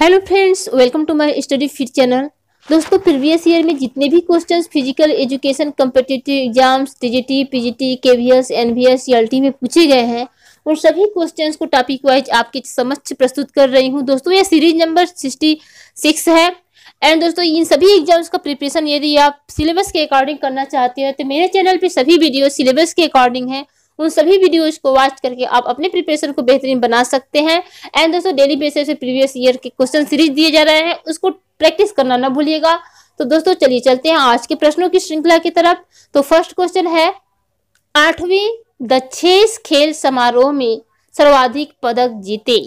hello friends welcome to my study फिर channel दोस्तों previous year में जितने भी questions physical education competitive exams TGT PGT KVS NVS CLT में पूछे गए हैं उन सभी क्वेश्चंस को टॉपिक वाइज आपके समक्ष प्रस्तुत कर रही हूं दोस्तों यह सीरीज नंबर सिक्सटी सिक्स है एंड दोस्तों इन सभी एग्जाम्स का प्रिपरेशन यदि आप सिलेबस के अकॉर्डिंग करना चाहते हैं तो मेरे चैनल पर सभी वीडियो सिलेबस के अकॉर्डिंग है उन सभी वीडियोज को वॉच करके आप अपने प्रिपरेशन को बेहतरीन बना सकते हैं एंड दोस्तों डेली बेसिस प्रीवियस ईयर के क्वेश्चन सीरीज दिए जा रहे हैं उसको प्रैक्टिस करना ना भूलिएगा तो दोस्तों चलिए चलते हैं आज के प्रश्नों की श्रृंखला की तरफ तो फर्स्ट क्वेश्चन है आठवीं दक्षेस खेल समारोह में सर्वाधिक पदक जीते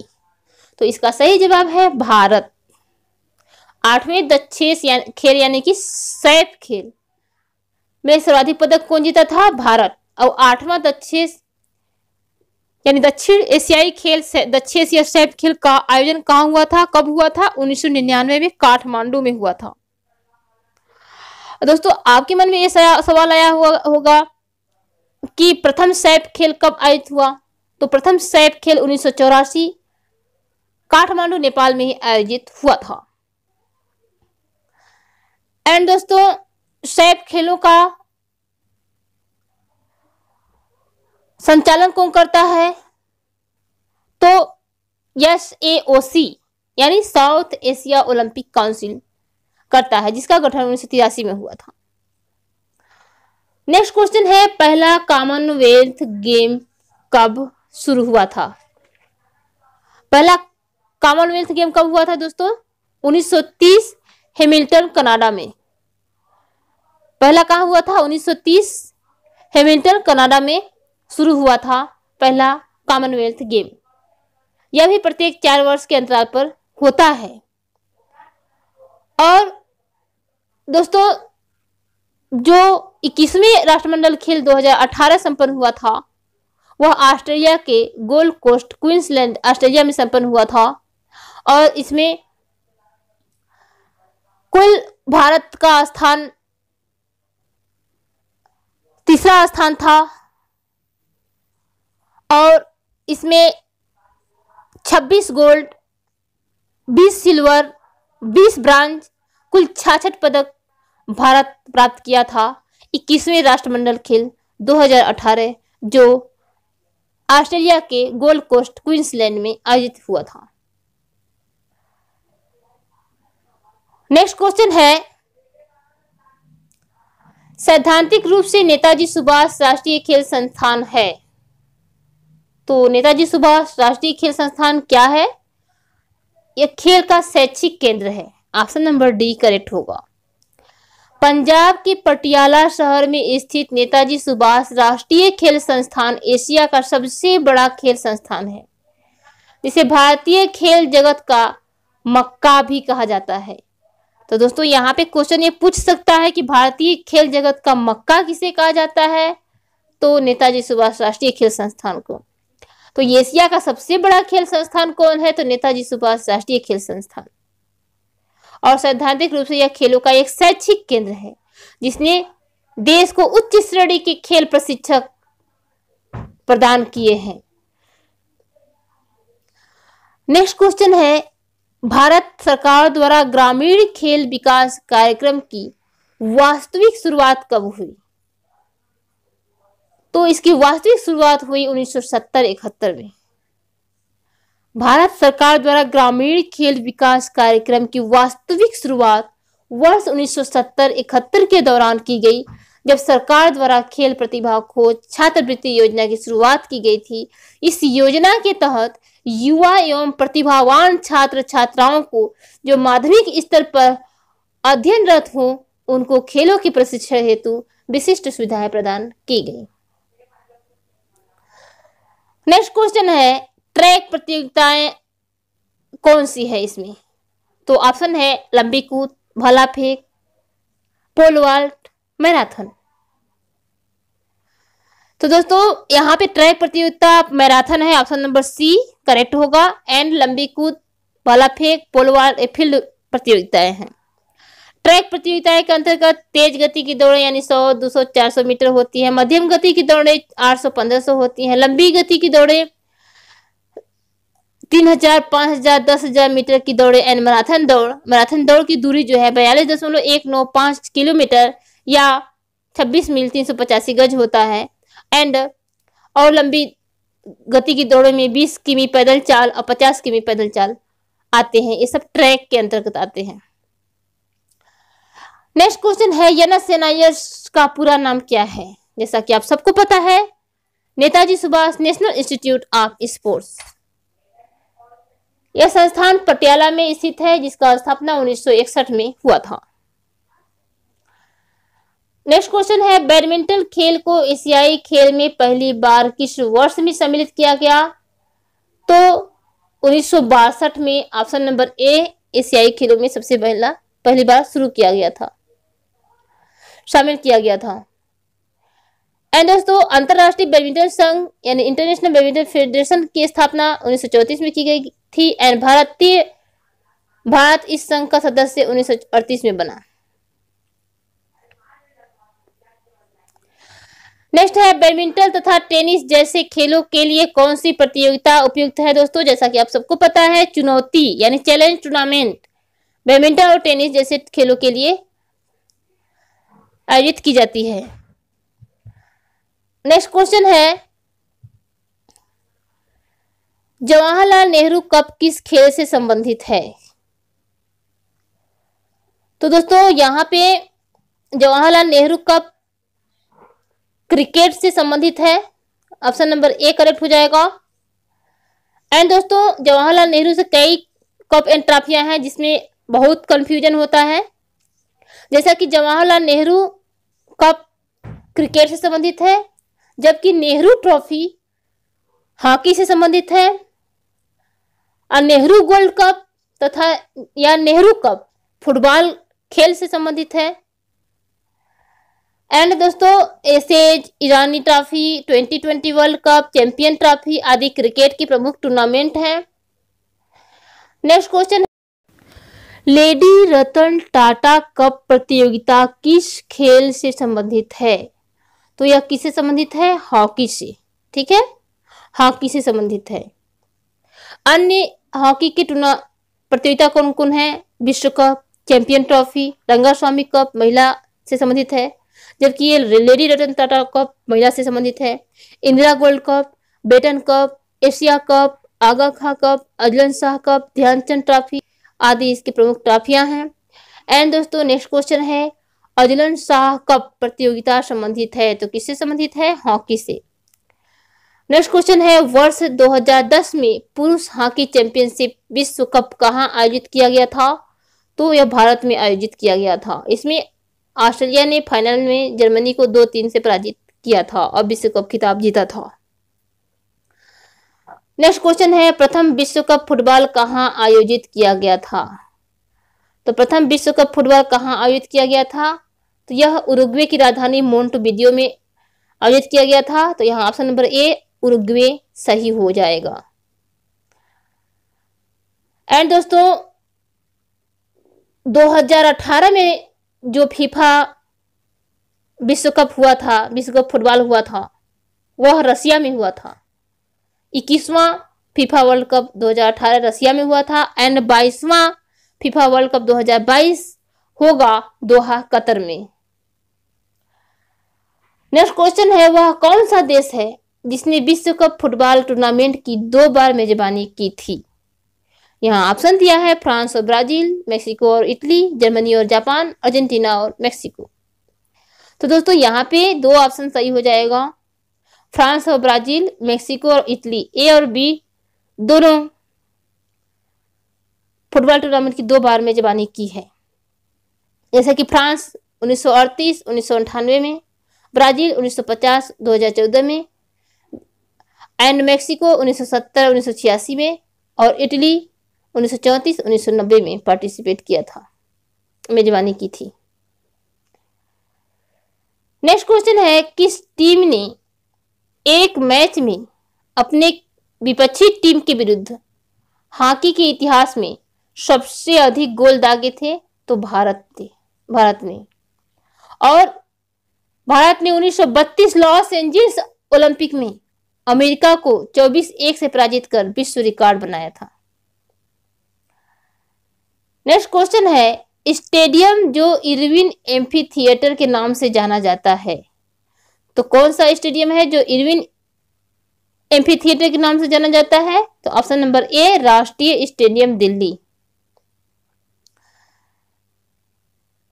तो इसका सही जवाब है भारत आठवें दक्षेस या, खेल यानी कि सैफ खेल में सर्वाधिक पदक कौन जीता था भारत और आठवा दक्षिण यानी दक्षिण एशियाई खेल दक्षिण एशिया सैप खेल का आयोजन कहा हुआ था कब हुआ था उन्नीस में काठमांडू में हुआ था दोस्तों आपके मन में ये सवाल आया हुआ होगा कि प्रथम सैप खेल कब आयोजित हुआ तो प्रथम सैप खेल उन्नीस काठमांडू नेपाल में ही आयोजित हुआ था एंड दोस्तों सैप खेलों का संचालन कौन करता है तो यस एओसी यानी साउथ एशिया ओलंपिक काउंसिल करता है जिसका गठन उन्नीस में हुआ था नेक्स्ट क्वेश्चन है पहला कॉमनवेल्थ गेम कब शुरू हुआ था पहला कॉमनवेल्थ गेम कब हुआ था दोस्तों 1930 हेमिल्टन कनाडा में पहला कहा हुआ था 1930 हेमिल्टन कनाडा में शुरू हुआ था पहला कॉमनवेल्थ गेम यह भी प्रत्येक चार वर्ष के अंतराल पर होता है और दोस्तों जो 21वें राष्ट्रमंडल खेल 2018 संपन्न हुआ था वह ऑस्ट्रेलिया के गोल्ड कोस्ट क्वींसलैंड ऑस्ट्रेलिया में संपन्न हुआ था और इसमें कुल भारत का स्थान तीसरा स्थान था और इसमें छब्बीस गोल्ड बीस सिल्वर बीस ब्रांज कुल छाछठ पदक भारत प्राप्त किया था इक्कीसवें राष्ट्रमंडल खेल 2018 जो ऑस्ट्रेलिया के गोल्ड कोस्ट क्वींसलैंड में आयोजित हुआ था नेक्स्ट क्वेश्चन है सैद्धांतिक रूप से नेताजी सुभाष राष्ट्रीय खेल संस्थान है तो नेताजी सुभाष राष्ट्रीय खेल संस्थान क्या है यह खेल का शैक्षिक केंद्र है ऑप्शन नंबर डी करेक्ट होगा पंजाब के पटियाला शहर में स्थित नेताजी सुभाष राष्ट्रीय खेल संस्थान एशिया का सबसे बड़ा खेल संस्थान है जिसे भारतीय खेल जगत का मक्का भी कहा जाता है तो दोस्तों यहाँ पे क्वेश्चन ये पूछ सकता है कि भारतीय खेल जगत का मक्का किसे कहा जाता है तो नेताजी सुभाष राष्ट्रीय खेल संस्थान को तो एशिया का सबसे बड़ा खेल संस्थान कौन है तो नेताजी सुभाष राष्ट्रीय खेल संस्थान और सैद्धांतिक रूप से यह खेलों का एक शैक्षिक केंद्र है जिसने देश को उच्च श्रेणी के खेल प्रशिक्षक प्रदान किए हैं नेक्स्ट क्वेश्चन है भारत सरकार द्वारा ग्रामीण खेल विकास कार्यक्रम की वास्तविक शुरुआत कब हुई तो इसकी वास्तविक शुरुआत हुई 1970-71 में भारत सरकार द्वारा ग्रामीण खेल विकास कार्यक्रम की वास्तविक शुरुआत वर्ष 1970-71 के दौरान की गई जब सरकार द्वारा खेल प्रतिभा खोज छात्रवृत्ति योजना की शुरुआत की गई थी इस योजना के तहत युवा एवं प्रतिभावान छात्र छात्राओं को जो माध्यमिक स्तर पर अध्ययनरत हों उनको खेलों के प्रशिक्षण हेतु विशिष्ट सुविधाएं प्रदान की गई नेक्स्ट क्वेश्चन है ट्रैक प्रतियोगिताएं कौन सी है इसमें तो ऑप्शन है लंबी कूद भला फेंक पोल मैराथन तो दोस्तों यहाँ पे ट्रैक प्रतियोगिता मैराथन है ऑप्शन नंबर सी करेक्ट होगा एंड लंबी कूद भाला फेंक पोलवाल फील्ड प्रतियोगिताएं हैं ट्रैक प्रतियोगिता के अंतर्गत तेज गति की दौड़े यानी 100, 200, 400 मीटर होती है मध्यम गति की दौड़े 800, 1500 होती है लंबी गति की दौड़े 3000, 5000, 10000 मीटर की दौड़े एंड मैराथन दौड़ मैराथन दौड़ की दूरी जो है बयालीस दशमलव एक नौ पांच किलोमीटर या छब्बीस मील तीन सौ पचासी गज होता है एंड और लंबी गति की दौड़े में बीस किमी पैदल चाल और पचास किमी पैदल चाल आते हैं ये सब ट्रैक के अंतर्गत आते हैं नेक्स्ट क्वेश्चन है यना सेनायर का पूरा नाम क्या है जैसा कि आप सबको पता है Netaji Subhash national institute of sports यह संस्थान पटियाला में स्थित है जिसका स्थापना 1961 में हुआ था नेक्स्ट क्वेश्चन है बैडमिंटन खेल को एशियाई खेल में पहली बार किस वर्ष में सम्मिलित किया गया तो उन्नीस में ऑप्शन नंबर ए एशियाई खेलों में सबसे पहला पहली बार शुरू किया गया था शामिल किया गया था एंड दोस्तों अंतर्राष्ट्रीय बैडमिंटन संघ यानी इंटरनेशनल बैडमिंटन फेडरेशन की स्थापना उन्नीस में की गई थी एंड भारतीय भारत इस संघ का सदस्य उन्नीस में बना नेक्स्ट है बैडमिंटन तथा टेनिस जैसे खेलों के लिए कौन सी प्रतियोगिता उपयुक्त है दोस्तों जैसा कि आप सबको पता है चुनौती यानी चैलेंज टूर्नामेंट बैडमिंटन और टेनिस जैसे खेलों के लिए आयोजित की जाती है नेक्स्ट क्वेश्चन है जवाहरलाल नेहरू कप किस खेल से संबंधित है तो दोस्तों यहाँ पे जवाहरलाल नेहरू कप क्रिकेट से संबंधित है ऑप्शन नंबर ए करेक्ट हो जाएगा एंड दोस्तों जवाहरलाल नेहरू से कई कप एंड ट्रॉफियां हैं जिसमें बहुत कंफ्यूजन होता है जैसा कि जवाहरलाल नेहरू कप क्रिकेट से संबंधित है जबकि नेहरू ट्रॉफी हॉकी से संबंधित है और नेहरू गोल्ड कप तथा या नेहरू कप फुटबॉल खेल से संबंधित है एंड दोस्तों Ashes Irani trophy 2020 world cup champion trophy आदि क्रिकेट की प्रमुख टूर्नामेंट है next question lady Ratan Tata cup प्रतियोगिता किस खेल से संबंधित है तो यह किससे संबंधित है हॉकी से ठीक है हॉकी से संबंधित है अन्य हॉकी के टूर्ना प्रतियोगिता कौन कौन है विश्व cup champion trophy Rangaswami cup महिला से संबंधित है जबकि ये लेडी रतन टाटा कप महिला से संबंधित है Indira gold cup Beighton cup Asia cup Aga Khan cup Azlan Shah cup Dhyanchand trophy आदि इसकी प्रमुख ट्रॉफियां हैं एंड दोस्तों नेक्स्ट क्वेश्चन है अजलन शाह कप प्रतियोगिता संबंधित है तो किससे संबंधित है हॉकी से नेक्स्ट क्वेश्चन है वर्ष 2010 में पुरुष हॉकी चैंपियनशिप विश्व कप कहाँ आयोजित किया गया था तो यह भारत में आयोजित किया गया था इसमें ऑस्ट्रेलिया ने फाइनल में जर्मनी को दो तीन से पराजित किया था और विश्व कप खिताब जीता था नेक्स्ट क्वेश्चन है प्रथम विश्व कप फुटबॉल कहाँ आयोजित किया गया था तो प्रथम विश्व कप फुटबॉल कहाँ आयोजित किया गया था तो यह उरुग्वे की राजधानी मोन्टविडियो में आयोजित किया गया था तो यहाँ ऑप्शन नंबर ए उरुग्वे सही हो जाएगा एंड दोस्तों 2018 में जो फीफा विश्व कप हुआ था विश्व कप फुटबॉल हुआ था वह रसिया में हुआ था इक्कीसवा फीफा वर्ल्ड कप 2018 रशिया में हुआ था एंड बाईसवा फीफा वर्ल्ड कप 2022 होगा दोहा कतर में नेक्स्ट क्वेश्चन है वह कौन सा देश है जिसने विश्व कप फुटबॉल टूर्नामेंट की दो बार मेजबानी की थी यहाँ ऑप्शन दिया है फ्रांस और ब्राजील मेक्सिको और इटली जर्मनी और जापान अर्जेंटीना और मेक्सिको तो दोस्तों यहाँ पे दो ऑप्शन सही हो जाएगा फ्रांस और ब्राजील मेक्सिको और इटली ए और बी दोनों फुटबॉल टूर्नामेंट की दो बार मेजबानी की है जैसा कि फ्रांस 1938, 1998 में ब्राजील 1950, 2014 में एंड मेक्सिको 1970, 1986 में और इटली 1934, 1990 में पार्टिसिपेट किया था मेजबानी की थी नेक्स्ट क्वेश्चन है किस टीम ने एक मैच में अपने विपक्षी टीम के विरुद्ध हॉकी के इतिहास में सबसे अधिक गोल दागे थे तो भारत थे भारत ने और भारत ने 1932 लॉस एंजिल्स ओलंपिक में अमेरिका को 24 एक से पराजित कर विश्व रिकॉर्ड बनाया था नेक्स्ट क्वेश्चन है स्टेडियम जो इरविन एम्फी थिएटर के नाम से जाना जाता है तो कौन सा स्टेडियम है जो इरविन एम्फी थिएटर के नाम से जाना जाता है तो ऑप्शन नंबर ए राष्ट्रीय स्टेडियम दिल्ली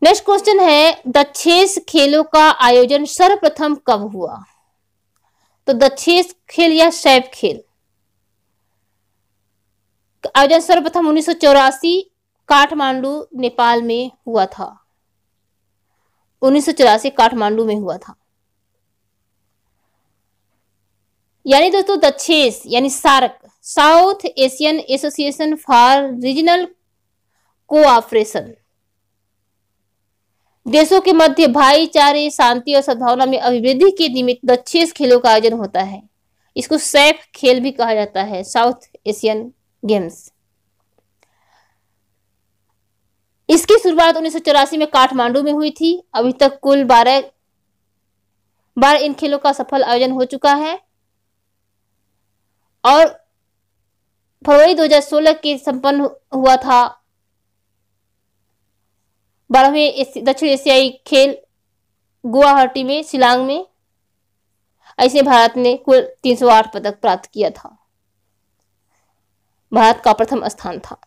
नेक्स्ट क्वेश्चन है दक्षेस खेलों का आयोजन सर्वप्रथम कब हुआ तो दक्षेस खेल या शैप खेल आयोजन सर्वप्रथम उन्नीस सौ चौरासी काठमांडू नेपाल में हुआ था उन्नीस सौ चौरासी काठमांडू में हुआ था यानी दोस्तों दक्षेस यानी SAARC South Asian association for regional cooperation देशों के मध्य भाईचारे शांति और सद्भावना में अभिवृद्धि के निमित्त दक्षेस खेलों का आयोजन होता है इसको सैफ खेल भी कहा जाता है साउथ एशियन गेम्स इसकी शुरुआत उन्नीस में काठमांडू में हुई थी अभी तक कुल बारह बारह इन खेलों का सफल आयोजन हो चुका है और फरवरी 2016 के संपन्न हुआ था बारहवें दक्षिण एशियाई खेल गुवाहाटी में शिलांग में ऐसे भारत ने कुल 308 पदक प्राप्त किया था भारत का प्रथम स्थान था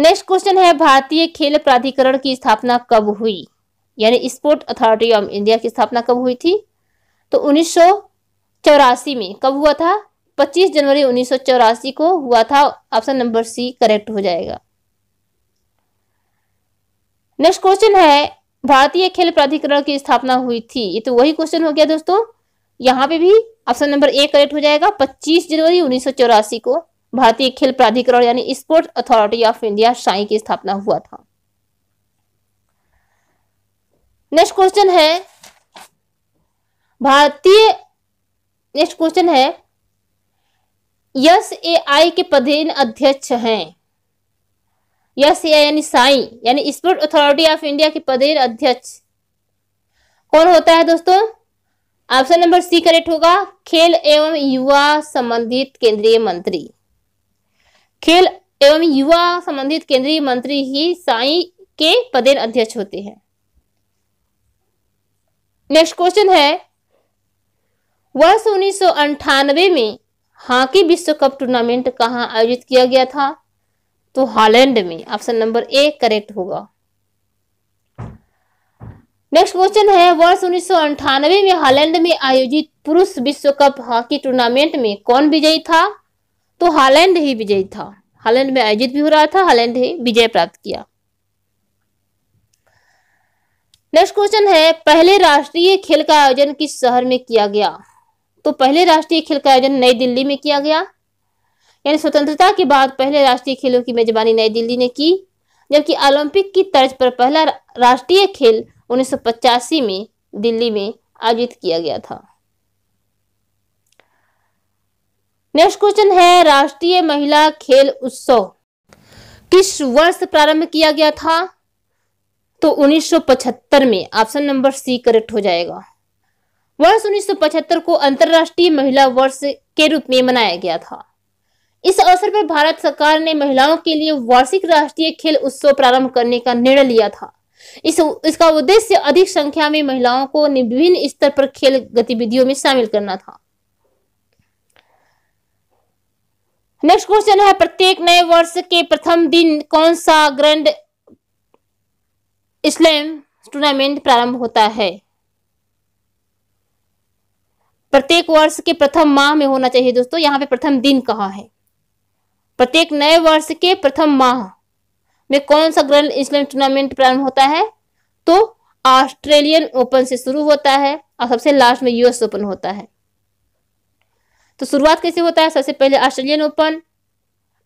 नेक्स्ट क्वेश्चन है भारतीय खेल प्राधिकरण की स्थापना कब हुई यानी स्पोर्ट अथॉरिटी ऑफ इंडिया की स्थापना कब हुई थी तो उन्नीस चौरासी में कब हुआ था 25 जनवरी उन्नीस को हुआ था ऑप्शन नंबर सी करेक्ट हो जाएगा नेक्स्ट क्वेश्चन है भारतीय खेल प्राधिकरण की स्थापना हुई थी ये तो वही क्वेश्चन हो गया दोस्तों यहाँ पे भी ऑप्शन नंबर ए करेक्ट हो जाएगा 25 जनवरी उन्नीस को भारतीय खेल प्राधिकरण यानी sports authority of India SAI की स्थापना हुआ था नेक्स्ट क्वेश्चन है भारतीय नेक्स्ट क्वेश्चन है यस ए आई के पदेन अध्यक्ष हैं यस ए यानी साई यानी स्पोर्ट अथॉरिटी ऑफ इंडिया के पदेन अध्यक्ष कौन होता है दोस्तों ऑप्शन नंबर सी करेक्ट होगा खेल एवं युवा संबंधित केंद्रीय मंत्री खेल एवं युवा संबंधित केंद्रीय मंत्री ही साई के पदेन अध्यक्ष होते हैं नेक्स्ट क्वेश्चन है वर्ष उन्नीस में हॉकी विश्व कप टूर्नामेंट कहाँ आयोजित किया गया था तो हॉलैंड में ऑप्शन नंबर ए करेक्ट होगा नेक्स्ट क्वेश्चन है वर्ष उन्नीस में हॉलैंड में आयोजित पुरुष विश्व कप हॉकी टूर्नामेंट में कौन विजयी था तो हॉलैंड ही विजयी था हॉलैंड में आयोजित भी हो रहा था हॉलैंड ही विजय प्राप्त किया नेक्स्ट क्वेश्चन है पहले राष्ट्रीय खेल का आयोजन किस शहर में किया गया तो पहले राष्ट्रीय खेल का आयोजन नई दिल्ली में किया गया यानी स्वतंत्रता के बाद पहले राष्ट्रीय खेलों की मेजबानी नई दिल्ली ने की जबकि ओलंपिक की तर्ज पर पहला राष्ट्रीय खेल उन्नीस में दिल्ली में आयोजित किया गया था नेक्स्ट क्वेश्चन है राष्ट्रीय महिला खेल उत्सव किस वर्ष प्रारंभ किया गया था तो 1975 में ऑप्शन नंबर सी करेक्ट हो जाएगा वर्ष 1975 को अंतर्राष्ट्रीय महिला वर्ष के रूप में मनाया गया था इस अवसर पर भारत सरकार ने महिलाओं के लिए वार्षिक राष्ट्रीय खेल उत्सव प्रारंभ करने का निर्णय लिया था इस इसका उद्देश्य अधिक संख्या में महिलाओं को विभिन्न स्तर पर खेल गतिविधियों में शामिल करना था नेक्स्ट क्वेश्चन है प्रत्येक नए वर्ष के प्रथम दिन कौन सा ग्रैंड स्लैम टूर्नामेंट प्रारंभ होता है प्रत्येक वर्ष के प्रथम माह में होना चाहिए दोस्तों यहाँ पे प्रथम दिन कहा है प्रत्येक नए वर्ष के प्रथम माह में कौन सा ग्रैंड स्लैम टूर्नामेंट प्रारंभ होता है तो ऑस्ट्रेलियन ओपन से शुरू होता है और सबसे लास्ट में यूएस ओपन होता है तो शुरुआत कैसे होता है सबसे पहले ऑस्ट्रेलियन ओपन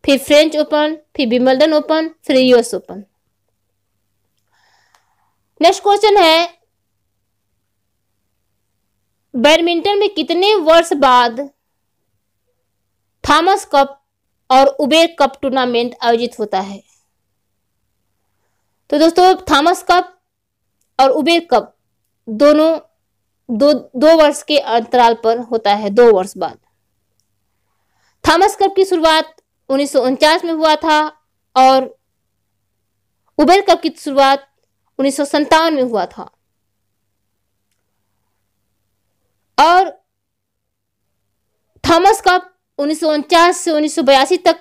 फिर फ्रेंच ओपन फिर विमल्डन ओपन फिर यूएस ओपन नेक्स्ट क्वेश्चन है बैडमिंटन में कितने वर्ष बाद थॉमस कप और उबेर कप टूर्नामेंट आयोजित होता है तो दोस्तों थॉमस कप और उबेर कप दोनों दो दो वर्ष के अंतराल पर होता है दो वर्ष बाद थॉमस कप की शुरुआत उन्नीस में हुआ था और उबेर कप की शुरुआत उन्नीस में हुआ था और थॉमस कप उन्नीस से उन्नीस तक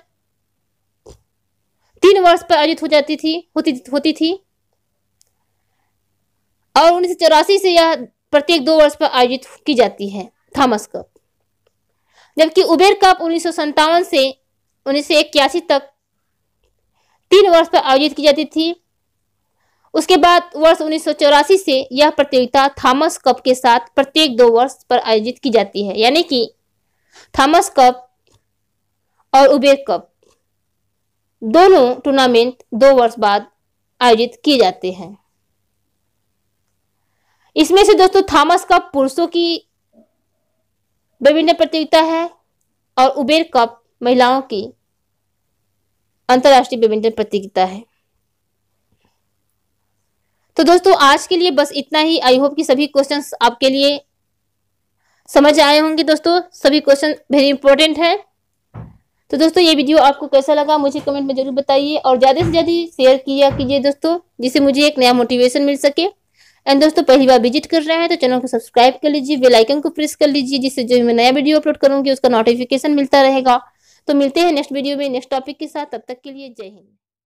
तीन वर्ष पर आयोजित हो जाती थी होती होती थी और उन्नीस से यह प्रत्येक दो वर्ष पर आयोजित की जाती है थॉमस कप जबकि उबेर कप उन्नीस से उन्नीस तक तीन वर्ष पर आयोजित की जाती थी उसके बाद वर्ष उन्नीस से यह प्रतियोगिता थॉमस कप के साथ प्रत्येक दो वर्ष पर आयोजित की जाती है यानी कि थॉमस कप और उबेर कप दोनों टूर्नामेंट दो वर्ष बाद आयोजित किए जाते हैं इसमें से दोस्तों थॉमस कप पुरुषों की विभिन्न प्रतियोगिता है और उबेर कप महिलाओं की अंतर्राष्ट्रीय बैडमिंटन प्रतियोगिता है तो दोस्तों आज के लिए बस इतना ही आई होप कि सभी क्वेश्चन आपके लिए समझ आए होंगे दोस्तों सभी क्वेश्चन वेरी इंपॉर्टेंट है तो दोस्तों ये वीडियो आपको कैसा लगा मुझे कमेंट में जरूर बताइए और ज़्यादा से ज़्यादा शेयर किया कीजिए दोस्तों जिससे मुझे एक नया मोटिवेशन मिल सके एंड दोस्तों पहली बार विजिट कर रहे हैं तो चैनल को सब्सक्राइब कर लीजिए बेल आइकन को प्रेस कर लीजिए जिससे जो मैं नया वीडियो अपलोड करूंगी उसका नोटिफिकेशन मिलता रहेगा तो मिलते हैं नेक्स्ट वीडियो में नेक्स्ट टॉपिक के साथ तब तक के लिए जय हिंद